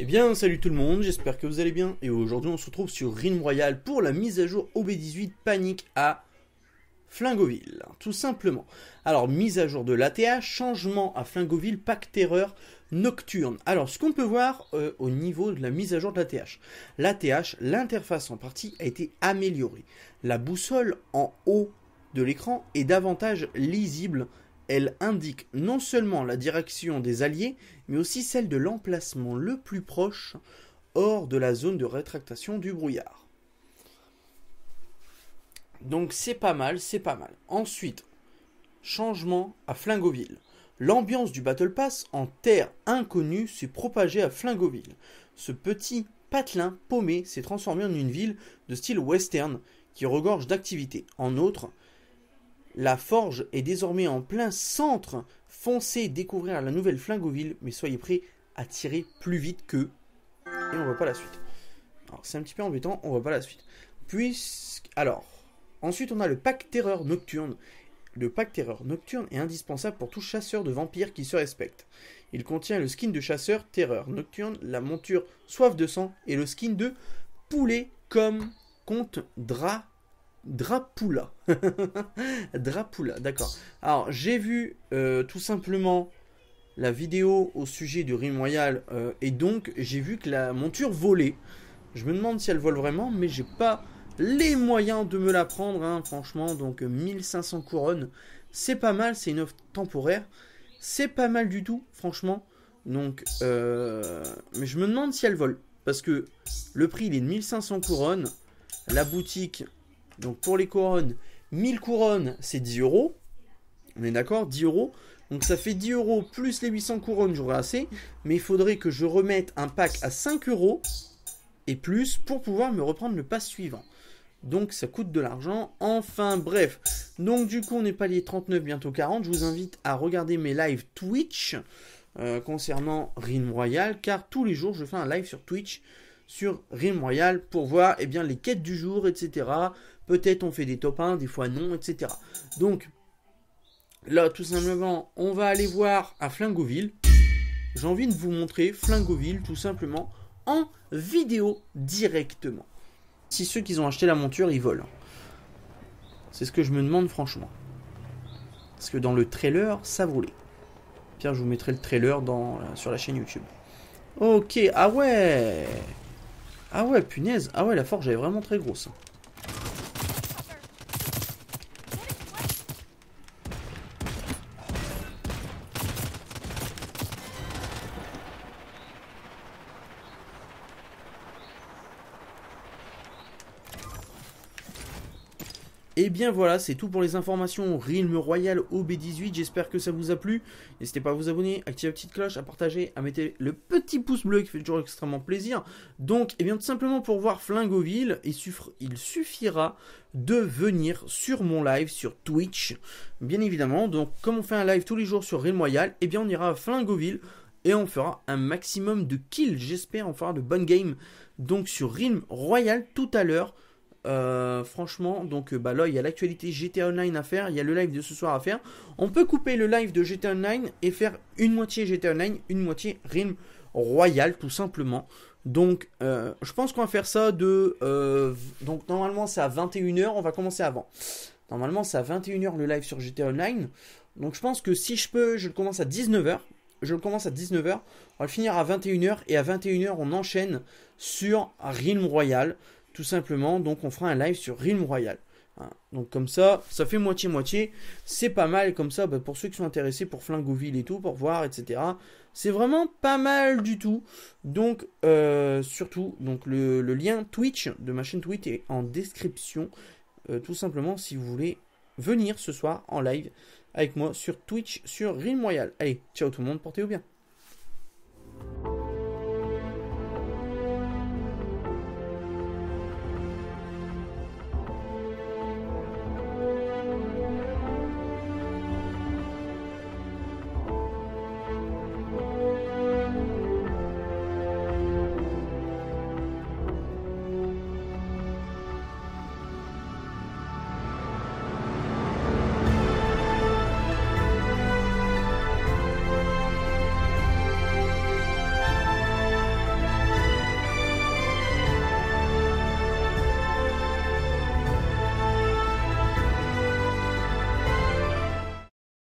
Eh bien, salut tout le monde, j'espère que vous allez bien. Et aujourd'hui, on se retrouve sur Rim Royale pour la mise à jour OB18 Panique à Flingoville, tout simplement. Alors, mise à jour de l'ATH, changement à Flingoville, pack terreur nocturne. Alors, ce qu'on peut voir euh, au niveau de la mise à jour de l'ATH, l'ATH, l'interface en partie a été améliorée. La boussole en haut de l'écran est davantage lisible elle indique non seulement la direction des Alliés, mais aussi celle de l'emplacement le plus proche hors de la zone de rétractation du brouillard. Donc c'est pas mal, c'est pas mal. Ensuite, changement à Flingoville. L'ambiance du Battle Pass en terre inconnue s'est propagée à Flingoville. Ce petit patelin paumé s'est transformé en une ville de style western qui regorge d'activités. En outre, la forge est désormais en plein centre. Foncez découvrir la nouvelle Flingoville, mais soyez prêts à tirer plus vite que. Et on voit pas la suite. Alors c'est un petit peu embêtant, on voit pas la suite. Puisque... Alors, ensuite on a le pack Terreur Nocturne. Le pack Terreur Nocturne est indispensable pour tout chasseur de vampires qui se respecte. Il contient le skin de chasseur Terreur Nocturne, la monture Soif de sang et le skin de Poulet comme compte drap. Drapula. Drapula, d'accord. Alors, j'ai vu euh, tout simplement la vidéo au sujet du Rim Royal euh, et donc j'ai vu que la monture volait. Je me demande si elle vole vraiment, mais j'ai pas les moyens de me la prendre, hein. franchement. Donc 1500 couronnes, c'est pas mal, c'est une offre temporaire. C'est pas mal du tout, franchement. Donc, euh, mais je me demande si elle vole. Parce que le prix, il est de 1500 couronnes. La boutique, donc pour les couronnes, 1000 couronnes, c'est 10 euros. On est d'accord 10 euros. Donc ça fait 10 euros plus les 800 couronnes, j'aurai assez. Mais il faudrait que je remette un pack à 5 euros et plus pour pouvoir me reprendre le pass suivant. Donc ça coûte de l'argent. Enfin bref. Donc du coup on est pas 39, bientôt 40. Je vous invite à regarder mes lives Twitch. Euh, concernant Rim Royal, car tous les jours je fais un live sur Twitch sur Rim Royal pour voir eh bien, les quêtes du jour, etc. Peut-être on fait des top 1, des fois non, etc. Donc là tout simplement on va aller voir à Flingoville. J'ai envie de vous montrer Flingoville tout simplement en vidéo directement. Si ceux qui ont acheté la monture ils volent. C'est ce que je me demande franchement. Parce que dans le trailer, ça voulait je vous mettrai le trailer dans, euh, sur la chaîne YouTube. Ok, ah ouais Ah ouais, punaise Ah ouais, la forge est vraiment très grosse. Hein. Et eh bien voilà, c'est tout pour les informations Realm Royal OB18. J'espère que ça vous a plu. N'hésitez pas à vous abonner, activer la petite cloche, à partager, à mettre le petit pouce bleu qui fait toujours extrêmement plaisir. Donc, et eh bien tout simplement pour voir Flingoville, il suffira de venir sur mon live sur Twitch, bien évidemment. Donc, comme on fait un live tous les jours sur Realm Royal, et eh bien on ira à Flingoville et on fera un maximum de kills. J'espère on fera de bonnes games. Donc sur Realm Royal tout à l'heure. Euh, franchement, donc euh, bah là, il y a l'actualité GTA Online à faire, il y a le live de ce soir à faire. On peut couper le live de GTA Online et faire une moitié GTA Online, une moitié Realm Royal, tout simplement. Donc, euh, je pense qu'on va faire ça de... donc, normalement, c'est à 21h, on va commencer avant. Normalement, c'est à 21h le live sur GTA Online. Donc, je pense que si je peux, je le commence à 19h. Je le commence à 19h. On va le finir à 21h. Et à 21h, on enchaîne sur Realm Royal tout simplement, donc on fera un live sur Realm Royal. Hein. donc comme ça, ça fait moitié-moitié. C'est pas mal comme ça bah, pour ceux qui sont intéressés pour Flingoville et tout, pour voir, etc. C'est vraiment pas mal du tout. Donc euh, surtout, donc le, lien Twitch de ma chaîne Twitch est en description. Euh, tout simplement si vous voulez venir ce soir en live avec moi sur Twitch sur Realm Royal. Allez, ciao tout le monde, portez-vous bien.